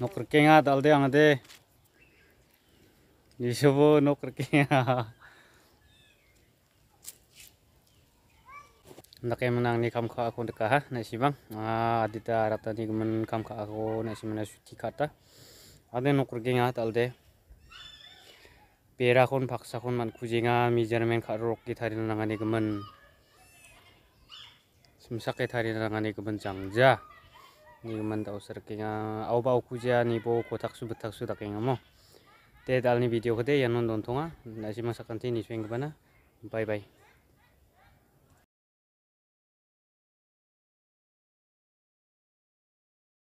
nuker kenga dalde angde yishobo nuker kenga ndakai menang ni kamka aku ndeka ha na sibang ah, adita rata ni gemen kamka aku na simena suci kata ade nokr kenga dalde pera kon paksa kon man kujenga mijarmen ka rok ki thari nangani gemen semsak ke thari nangani gemen jangja nigaman da usar kinga au ba ukujia ni bo kotak su betak su tak kinga mo te dal ni video kode yanon don tonga nasi masakan te ni swing bana bye bye